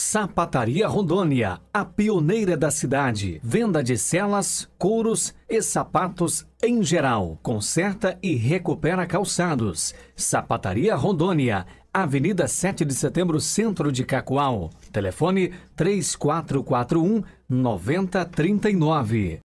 Sapataria Rondônia, a pioneira da cidade. Venda de celas, couros e sapatos em geral. Conserta e recupera calçados. Sapataria Rondônia, Avenida 7 de Setembro, Centro de Cacoal. Telefone 3441 9039.